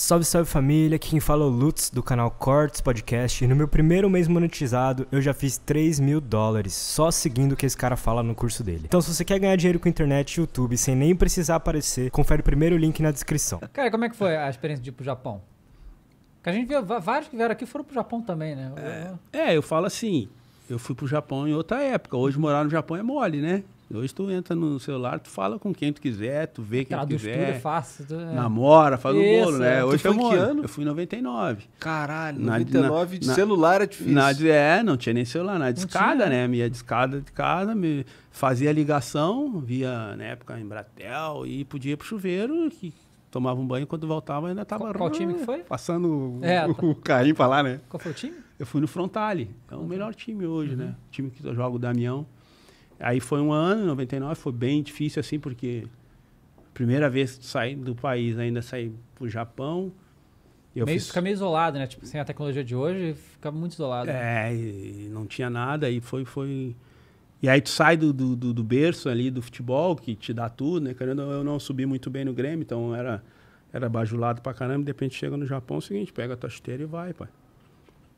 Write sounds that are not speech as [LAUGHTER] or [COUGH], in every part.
Salve, salve família, aqui quem fala é o Lutz do canal Cortes Podcast e no meu primeiro mês monetizado eu já fiz 3 mil dólares só seguindo o que esse cara fala no curso dele. Então se você quer ganhar dinheiro com internet e YouTube sem nem precisar aparecer, confere o primeiro link na descrição. [LAUGHS] Cara, como é que foi a experiência de ir pro Japão? Que a gente viu vários que vieram aqui foram pro Japão também, né? É, é eu falo assim, eu fui pro Japão em outra época, hoje morar no Japão é mole, né? Hoje tu entra no celular, tu fala com quem tu quiser, tu vê Aquela quem tu quiser. é fácil. Tu... É. Namora, faz o bolo, né? É. Hoje foi que ano? Eu fui em 99. Caralho, 99 na, de na, celular é difícil. Na, é, não tinha nem celular, na discada, né? Minha discada de casa, me fazia ligação, via, na época, em Bratel, e podia ir pro chuveiro, que tomava um banho, quando voltava ainda tava... Qual, qual time que foi? Passando é, [LAUGHS] o, tá. o carrinho pra lá, né? Qual foi o time? Eu fui no Frontale, é o melhor time hoje, né? uhum. né? O time que eu jogo, o Damião. Aí foi um ano, 99, foi bem difícil assim, porque primeira vez saí do país, ainda saí pro Japão. Eu meio, fiz... Fica meio isolado, né? Tipo, sem a tecnologia de hoje, fica muito isolado. Né? É, não tinha nada, aí foi, foi... E aí tu sai do, do, do, do berço ali do futebol, que te dá tudo, né? Querendo, eu não subi muito bem no Grêmio, então era, era bajulado pra caramba. De repente chega no Japão, é o seguinte, pega a tua chuteira e vai, pai.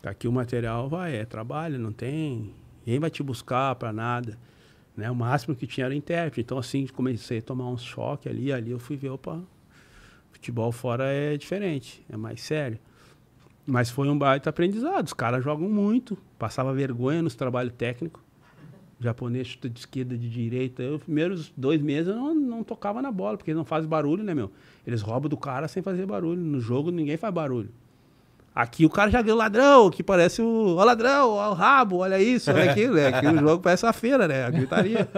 Tá aqui o material vai, é trabalho, não tem... Ninguém vai te buscar pra nada. Né? O máximo que tinha era intérprete. Então, assim, comecei a tomar um choque ali. Ali eu fui ver, opa, futebol fora é diferente, é mais sério. Mas foi um baita aprendizado. Os caras jogam muito. Passava vergonha nos trabalhos técnicos. Japonês chuta de esquerda, de direita. Eu, primeiros dois meses eu não, não tocava na bola, porque eles não fazem barulho, né, meu? Eles roubam do cara sem fazer barulho. No jogo ninguém faz barulho. Aqui o cara já viu ladrão, que parece o. Ó, ladrão, ó, o rabo, olha isso, olha [LAUGHS] aquilo, né? Aqui o jogo parece a feira, né? A gritaria.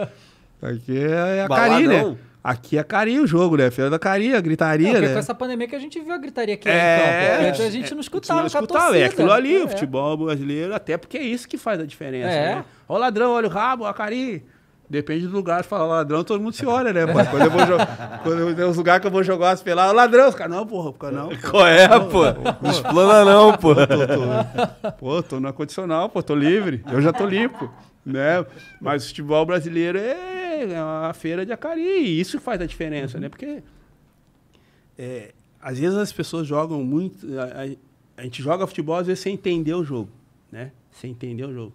Aqui é a Baladão. Cari, né? Aqui é cari o jogo, né? Feira da cari, a gritaria, não, né? com essa pandemia que a gente viu a gritaria aqui é, então, Antes é, a gente não é, escutava, a gente escutava, é aquilo ali, é. Né? o futebol brasileiro, até porque é isso que faz a diferença, é. né? Ó, ladrão, olha o rabo, ó, a cari. Depende do lugar, fala ladrão, todo mundo se olha, né, Pô? Quando eu vou jogar. [LAUGHS] quando eu, tem uns lugares que eu vou jogar as peladas, ladrão, os caras, não, porra, porra, é, não. Porra. Qual é, pô? Não explana não, pô. pô, tô na condicional, pô, tô livre. Eu já tô limpo. Né? Mas o futebol brasileiro é, é uma feira de acari, e isso faz a diferença, uhum. né? Porque é, às vezes as pessoas jogam muito. A, a, a gente joga futebol, às vezes, sem entender o jogo, né? Sem entender o jogo.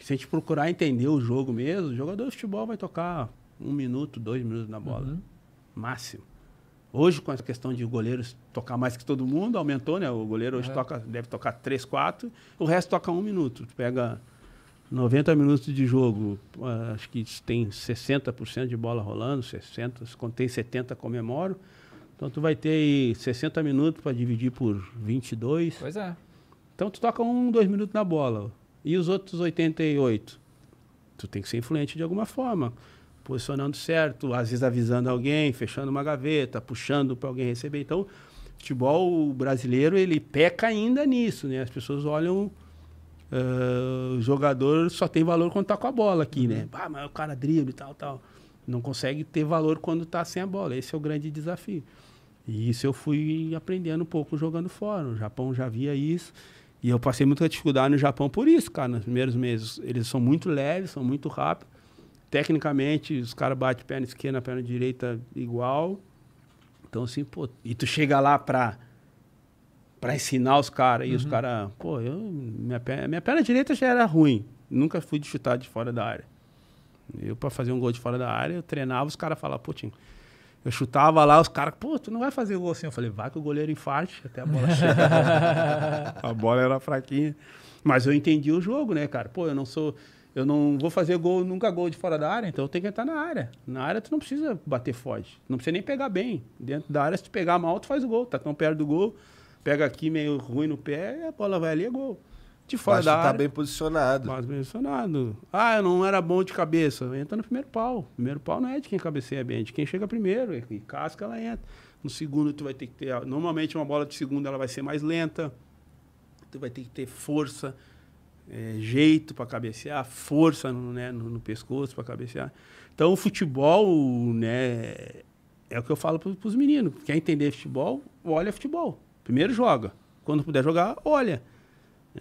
Se a gente procurar entender o jogo mesmo, o jogador de futebol vai tocar um minuto, dois minutos na bola. Uhum. Máximo. Hoje, com a questão de goleiros tocar mais que todo mundo, aumentou, né? O goleiro hoje é. toca, deve tocar três quatro o resto toca um minuto. Tu pega 90 minutos de jogo, ah, acho que tem 60% de bola rolando, 60, quando tem 70 comemoro. Então tu vai ter aí 60 minutos para dividir por 22. Pois é. Então tu toca um, dois minutos na bola. E os outros 88? Tu tem que ser influente de alguma forma. Posicionando certo, às vezes avisando alguém, fechando uma gaveta, puxando para alguém receber. Então, futebol brasileiro, ele peca ainda nisso, né? As pessoas olham... Uh, o jogador só tem valor quando tá com a bola aqui, né? Uhum. Ah, mas o cara drible e tal, tal. Não consegue ter valor quando tá sem a bola. Esse é o grande desafio. E isso eu fui aprendendo um pouco jogando fora. O Japão já via isso. E eu passei muita dificuldade no Japão por isso, cara, nos primeiros meses. Eles são muito leves, são muito rápidos. Tecnicamente, os caras batem perna esquerda, perna direita igual. Então, assim, pô. E tu chega lá pra, pra ensinar os caras. Uhum. E os uhum. caras, pô, eu, minha, perna, minha perna direita já era ruim. Nunca fui de chutar de fora da área. Eu, pra fazer um gol de fora da área, eu treinava, os caras falavam, pô, tinha, eu chutava lá, os caras, pô, tu não vai fazer gol assim. Eu falei, vai que o goleiro infarte até a bola [LAUGHS] chega. a bola era fraquinha. Mas eu entendi o jogo, né, cara? Pô, eu não sou. Eu não vou fazer gol, nunca gol de fora da área, então eu tenho que entrar na área. Na área tu não precisa bater forte. Não precisa nem pegar bem. Dentro da área, se tu pegar mal, tu faz o gol. Tá tão perto do gol, pega aqui meio ruim no pé, a bola vai ali, é gol de fora Baixo da tá bem posicionado. mais bem posicionado. Ah, eu não era bom de cabeça. Entra no primeiro pau. Primeiro pau não é de quem cabeceia bem, é de quem chega primeiro. E casca, ela entra. No segundo, tu vai ter que ter... Normalmente, uma bola de segundo, ela vai ser mais lenta. Tu vai ter que ter força, é, jeito para cabecear, força no, né, no, no pescoço para cabecear. Então, o futebol, né... É o que eu falo para os meninos. Quer entender futebol? Olha futebol. Primeiro joga. Quando puder jogar, olha.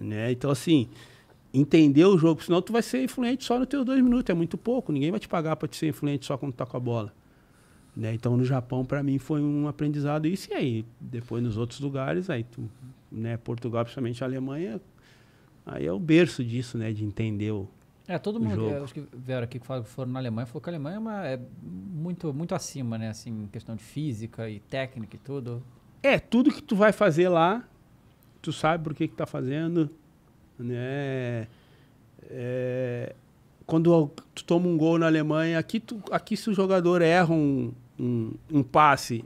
Né? Então, assim, entender o jogo, senão tu vai ser influente só nos teus dois minutos, é muito pouco. Ninguém vai te pagar para te ser influente só quando tá com a bola. Né? Então, no Japão, para mim, foi um aprendizado isso. E aí, depois nos outros lugares, aí tu, né, Portugal, principalmente a Alemanha, aí é o berço disso, né, de entender o É, todo mundo, acho que vieram aqui, que foram na Alemanha, falou que a Alemanha é, uma, é muito, muito acima, né, assim, questão de física e técnica e tudo. É, tudo que tu vai fazer lá, tu sabe por que que tá fazendo, né? É, quando tu toma um gol na Alemanha, aqui, tu, aqui se o jogador erra um, um, um passe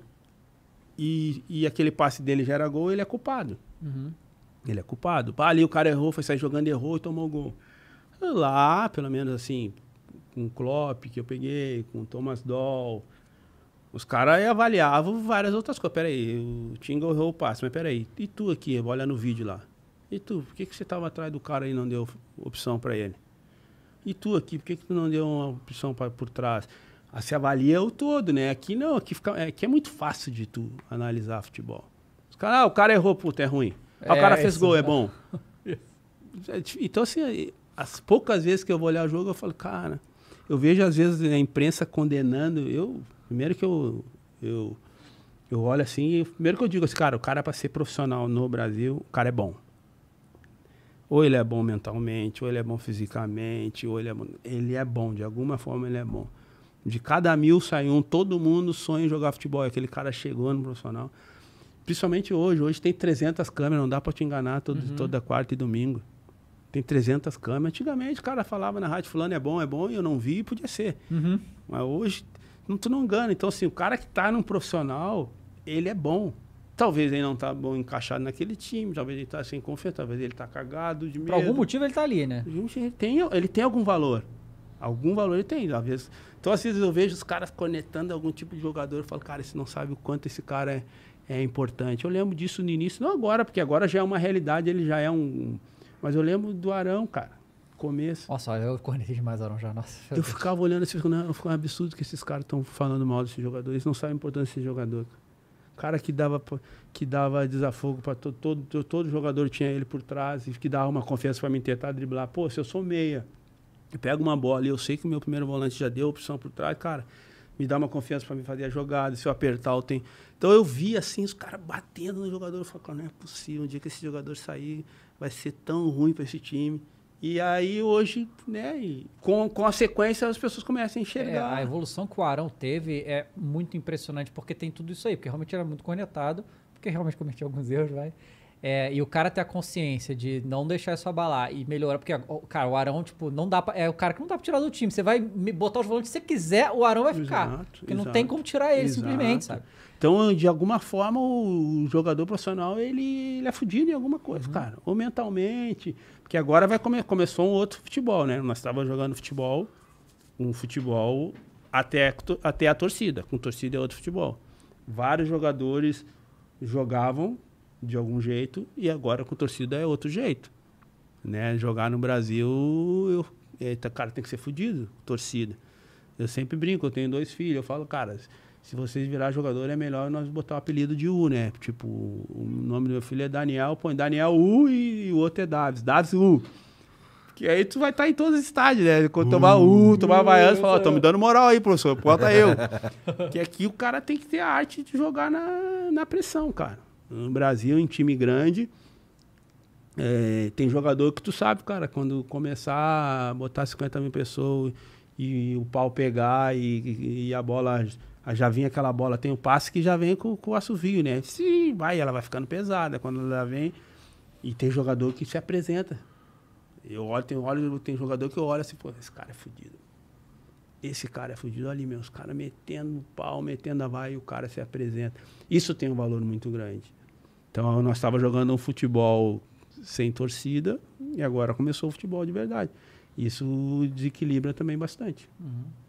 e, e, aquele passe dele gera gol, ele é culpado. Uhum. Ele é culpado. Ah, ali o cara errou, foi sair jogando, errou e tomou gol. Lá, pelo menos assim, com o Klopp que eu peguei, com o Thomas Doll, os caras avaliavam várias outras coisas. Peraí, o Tinga errou o passe, mas peraí, e tu aqui, olha no vídeo lá. E tu, por que, que você estava atrás do cara e não deu opção para ele? E tu aqui, por que, que tu não deu uma opção pra, por trás? Ah, se avalia o todo, né? Aqui não, aqui, fica, é, aqui é muito fácil de tu analisar futebol. Os cara, ah, o cara errou, puta, é ruim. Ah, o é, cara fez gol, é bom. [LAUGHS] É, é então, assim, as poucas vezes que eu vou olhar o jogo, eu falo, cara, eu vejo às vezes a imprensa condenando. Eu, primeiro que eu, eu, eu olho assim, primeiro que eu digo assim, cara, o cara para ser profissional no Brasil, o cara é bom. Ou ele é bom mentalmente, ou ele é bom fisicamente, ou ele é bom. Ele é bom, de alguma forma ele é bom. De cada mil sai um, todo mundo sonha em jogar futebol. Aquele cara chegou no profissional. Principalmente hoje, hoje tem 300 câmeras, não dá para te enganar todo, uhum. toda quarta e domingo. Tem 300 câmeras. Antigamente, o cara falava na rádio, fulano é bom, é bom, e eu não vi, podia ser. Uhum. Mas hoje, não, tu não engana. Então, assim, o cara que está num profissional, ele é bom. Talvez ele não tá bom encaixado naquele time, talvez ele tá sem confiança, talvez ele tá cagado de medo. Por algum motivo ele tá ali, né? Ele tem, ele tem algum valor. Algum valor ele tem, às vezes. Então, às vezes eu vejo os caras conectando algum tipo de jogador e falo, cara, você não sabe o quanto esse cara é, é importante. Eu lembro disso no início, não agora, porque agora já é uma realidade, ele já é um mas eu lembro do Arão, cara. Começo. Nossa, eu cornetei demais Arão já. Nossa, eu Deus. ficava olhando assim, não, foi um absurdo que esses caras estão falando mal desse jogador. Eles não sabem a importância desse jogador. Cara que dava, que dava desafogo para todo, todo, todo jogador tinha ele por trás e que dava uma confiança para mim tentar driblar. Pô, se eu sou meia, eu pego uma bola e eu sei que o meu primeiro volante já deu opção por trás, cara, me dá uma confiança para me fazer a jogada. Se eu apertar, eu tenho. Então eu vi assim, os caras batendo no jogador. Eu falo, não é possível. Um dia que esse jogador sair, vai ser tão ruim para esse time. E aí hoje, né, com, com a sequência as pessoas começam a enxergar. É, a evolução que o Arão teve é muito impressionante, porque tem tudo isso aí, porque realmente era muito conectado, porque realmente cometi alguns erros, vai. Né? É, e o cara ter a consciência de não deixar isso abalar e melhorar, porque, cara, o Arão, tipo, não dá pra, É o cara que não dá pra tirar do time. Você vai botar os volantes que você quiser, o Arão vai ficar. Exato, porque exato, não tem como tirar ele exato. simplesmente, sabe? Então, de alguma forma, o jogador profissional, ele, ele é fudido em alguma coisa, uhum. cara. Ou mentalmente. Porque agora vai come, começou um outro futebol, né? Nós estávamos jogando futebol, um futebol até, até a torcida. Com torcida é outro futebol. Vários jogadores jogavam de algum jeito e agora com torcida é outro jeito. Né? Jogar no Brasil, eu, eita, cara, tem que ser fudido, torcida. Eu sempre brinco, eu tenho dois filhos, eu falo, cara, se vocês virar jogador é melhor nós botar o apelido de U, né? Tipo, o nome do meu filho é Daniel, põe Daniel U e, o outro é Davis, Davis U. Que aí tu vai estar tá em todos os estádios, né? Quando tomar U, tomar Baiano, fala, tô me dando moral aí, professor, bota eu. [LAUGHS] que aqui o cara tem que ter a arte de jogar na, na pressão, cara. No Brasil, em time grande, é, tem jogador que tu sabe, cara, quando começar a botar 50 mil pessoas e o pau pegar e, e a bola, já vem aquela bola, tem o passe que já vem com, com o assovio, né? Sim, vai, ela vai ficando pesada. Quando ela vem, e tem jogador que se apresenta. Eu olho, tem, olho, tem jogador que eu olho assim, pô, esse cara é fudido. Esse cara é fudido. Olha ali, meus caras metendo o pau, metendo a vai, e o cara se apresenta. Isso tem um valor muito grande. Então nós estava jogando um futebol sem torcida e agora começou o futebol de verdade. Isso desequilibra também bastante. Uhum.